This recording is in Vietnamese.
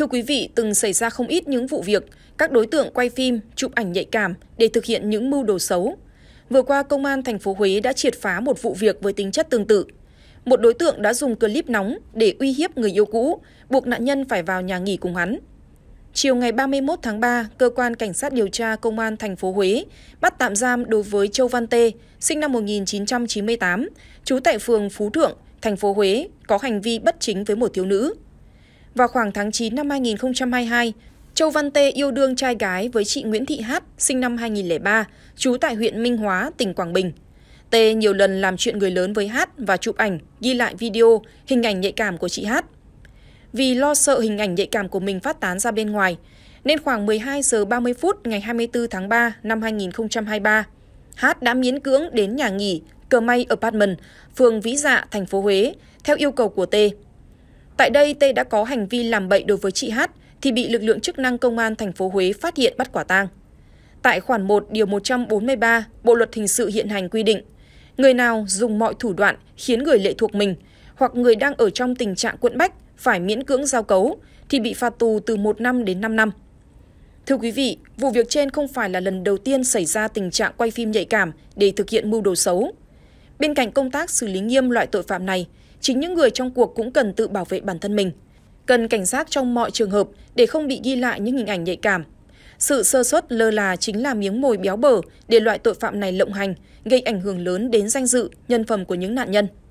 Thưa quý vị, từng xảy ra không ít những vụ việc, các đối tượng quay phim, chụp ảnh nhạy cảm để thực hiện những mưu đồ xấu. Vừa qua, Công an thành phố Huế đã triệt phá một vụ việc với tính chất tương tự. Một đối tượng đã dùng clip nóng để uy hiếp người yêu cũ, buộc nạn nhân phải vào nhà nghỉ cùng hắn. Chiều ngày 31 tháng 3, cơ quan cảnh sát điều tra công an thành phố Huế bắt tạm giam đối với Châu Văn Tê, sinh năm 1998, trú tại phường Phú Thượng, thành phố Huế, có hành vi bất chính với một thiếu nữ. Vào khoảng tháng 9 năm 2022, Châu Văn Tê yêu đương trai gái với chị Nguyễn Thị Hát, sinh năm 2003, trú tại huyện Minh Hóa, tỉnh Quảng Bình. Tê nhiều lần làm chuyện người lớn với Hát và chụp ảnh, ghi lại video, hình ảnh nhạy cảm của chị Hát. Vì lo sợ hình ảnh nhạy cảm của mình phát tán ra bên ngoài, nên khoảng 12 giờ 30 phút ngày 24 tháng 3 năm 2023, Hát đã miễn cưỡng đến nhà nghỉ Cờ May Apartment, phường Vĩ Dạ, thành phố Huế, theo yêu cầu của Tê. Tại đây, Tê đã có hành vi làm bậy đối với chị Hát thì bị lực lượng chức năng công an thành phố Huế phát hiện bắt quả tang. Tại khoản 1 điều 143 Bộ luật hình sự hiện hành quy định, người nào dùng mọi thủ đoạn khiến người lệ thuộc mình hoặc người đang ở trong tình trạng quẫn bách phải miễn cưỡng giao cấu thì bị phạt tù từ 1 năm đến 5 năm. Thưa quý vị, vụ việc trên không phải là lần đầu tiên xảy ra tình trạng quay phim nhạy cảm để thực hiện mưu đồ xấu. Bên cạnh công tác xử lý nghiêm loại tội phạm này, chính những người trong cuộc cũng cần tự bảo vệ bản thân mình. Cần cảnh giác trong mọi trường hợp để không bị ghi lại những hình ảnh nhạy cảm. Sự sơ suất lơ là chính là miếng mồi béo bở để loại tội phạm này lộng hành, gây ảnh hưởng lớn đến danh dự, nhân phẩm của những nạn nhân.